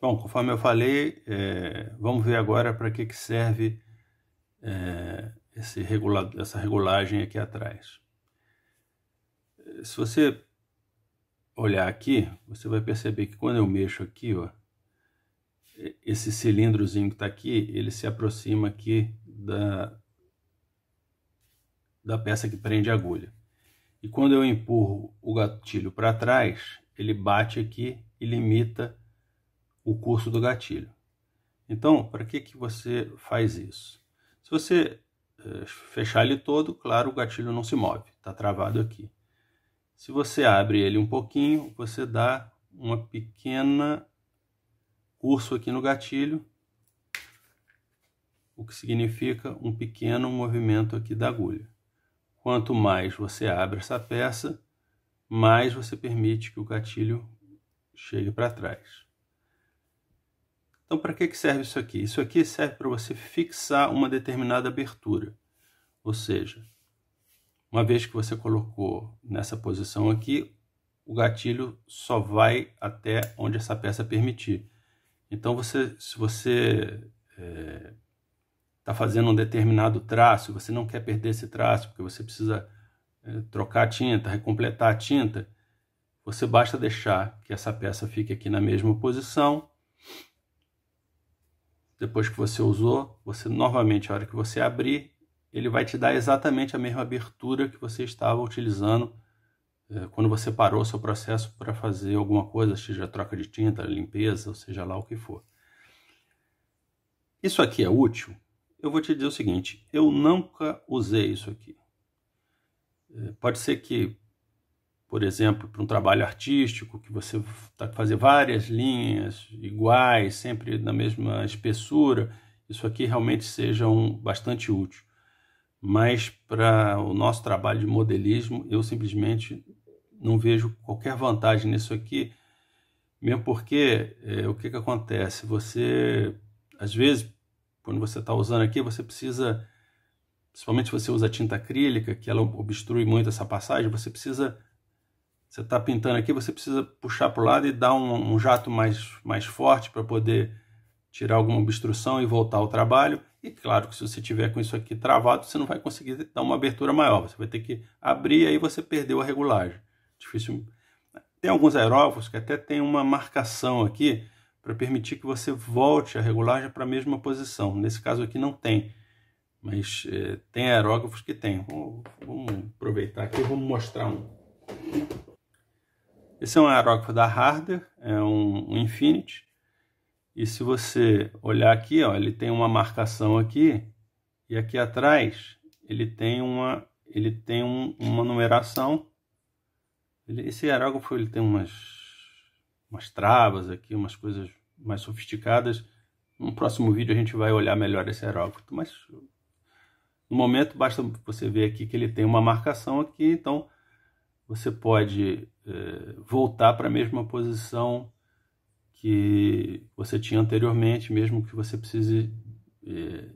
Bom, conforme eu falei, é, vamos ver agora para que, que serve é, regula essa regulagem aqui atrás. Se você olhar aqui, você vai perceber que quando eu mexo aqui, ó, esse cilindrozinho que está aqui, ele se aproxima aqui da, da peça que prende a agulha. E quando eu empurro o gatilho para trás, ele bate aqui e limita o curso do gatilho. Então, para que, que você faz isso? Se você eh, fechar ele todo, claro, o gatilho não se move, está travado aqui. Se você abre ele um pouquinho, você dá uma pequena curso aqui no gatilho, o que significa um pequeno movimento aqui da agulha. Quanto mais você abre essa peça, mais você permite que o gatilho chegue para trás. Então, para que serve isso aqui? Isso aqui serve para você fixar uma determinada abertura. Ou seja, uma vez que você colocou nessa posição aqui, o gatilho só vai até onde essa peça permitir. Então, você, se você está é, tá fazendo um determinado traço, você não quer perder esse traço, porque você precisa é, trocar a tinta, recompletar a tinta, você basta deixar que essa peça fique aqui na mesma posição, depois que você usou, você novamente, a hora que você abrir, ele vai te dar exatamente a mesma abertura que você estava utilizando eh, quando você parou seu processo para fazer alguma coisa, seja troca de tinta, limpeza, ou seja lá o que for. Isso aqui é útil? Eu vou te dizer o seguinte, eu nunca usei isso aqui. É, pode ser que por exemplo, para um trabalho artístico, que você está fazer várias linhas iguais, sempre na mesma espessura, isso aqui realmente seja um, bastante útil. Mas para o nosso trabalho de modelismo, eu simplesmente não vejo qualquer vantagem nisso aqui, mesmo porque é, o que, que acontece? Você, às vezes, quando você está usando aqui, você precisa, principalmente se você usa tinta acrílica, que ela obstrui muito essa passagem, você precisa você está pintando aqui, você precisa puxar para o lado e dar um, um jato mais, mais forte para poder tirar alguma obstrução e voltar ao trabalho. E claro que se você tiver com isso aqui travado, você não vai conseguir dar uma abertura maior. Você vai ter que abrir e aí você perdeu a regulagem. Difícil. Tem alguns aerógrafos que até tem uma marcação aqui para permitir que você volte a regulagem para a mesma posição. Nesse caso aqui não tem, mas é, tem aerógrafos que tem. Vamos, vamos aproveitar aqui, vamos mostrar um. Esse é um aerógrafo da Harder, é um, um Infinity. E se você olhar aqui, ó, ele tem uma marcação aqui e aqui atrás ele tem uma, ele tem um, uma numeração. Ele, esse aerógrafo ele tem umas, umas travas aqui, umas coisas mais sofisticadas. No próximo vídeo a gente vai olhar melhor esse aerógrafo, mas no momento basta você ver aqui que ele tem uma marcação aqui, então você pode é, voltar para a mesma posição que você tinha anteriormente, mesmo que você precise é,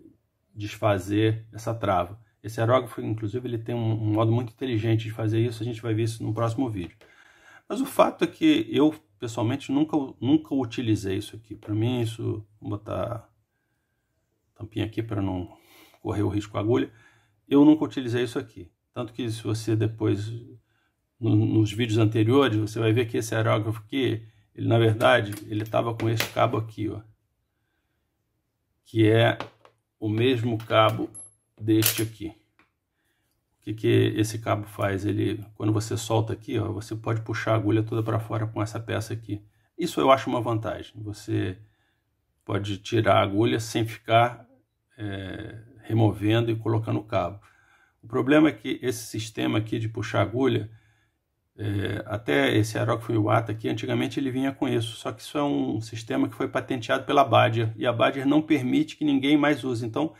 desfazer essa trava. Esse aerógrafo, inclusive, ele tem um, um modo muito inteligente de fazer isso, a gente vai ver isso no próximo vídeo. Mas o fato é que eu, pessoalmente, nunca, nunca utilizei isso aqui. Para mim, isso... Vou botar tampinha aqui para não correr o risco agulha. Eu nunca utilizei isso aqui. Tanto que se você depois nos vídeos anteriores, você vai ver que esse aerógrafo aqui, ele na verdade, ele estava com esse cabo aqui, ó, que é o mesmo cabo deste aqui. O que, que esse cabo faz? Ele, quando você solta aqui, ó, você pode puxar a agulha toda para fora com essa peça aqui. Isso eu acho uma vantagem. Você pode tirar a agulha sem ficar é, removendo e colocando o cabo. O problema é que esse sistema aqui de puxar agulha é, até esse aerógrafo Iwata aqui, antigamente ele vinha com isso, só que isso é um sistema que foi patenteado pela Badger e a Badger não permite que ninguém mais use. Então,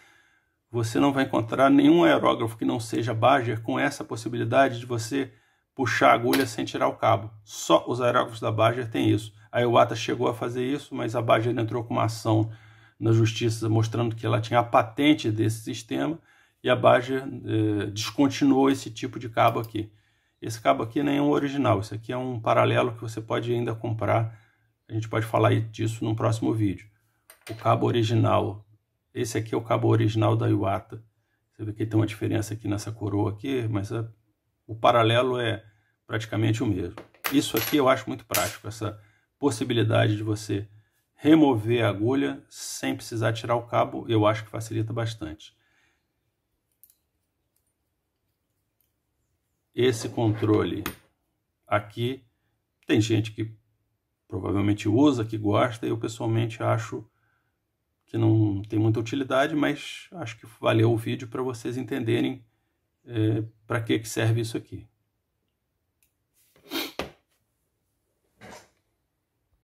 você não vai encontrar nenhum aerógrafo que não seja Badger com essa possibilidade de você puxar a agulha sem tirar o cabo. Só os aerógrafos da Badger têm isso. A Iwata chegou a fazer isso, mas a Badger entrou com uma ação na justiça mostrando que ela tinha a patente desse sistema, e a Badger é, descontinuou esse tipo de cabo aqui. Esse cabo aqui nem é um original, esse aqui é um paralelo que você pode ainda comprar. A gente pode falar disso num próximo vídeo. O cabo original, esse aqui é o cabo original da Iwata. Você vê que tem uma diferença aqui nessa coroa aqui, mas a, é, o paralelo é praticamente o mesmo. Isso aqui eu acho muito prático, essa possibilidade de você remover a agulha sem precisar tirar o cabo, eu acho que facilita bastante. esse controle aqui, tem gente que provavelmente usa, que gosta, eu pessoalmente acho que não tem muita utilidade, mas acho que valeu o vídeo para vocês entenderem é, eh, para que, que serve isso aqui.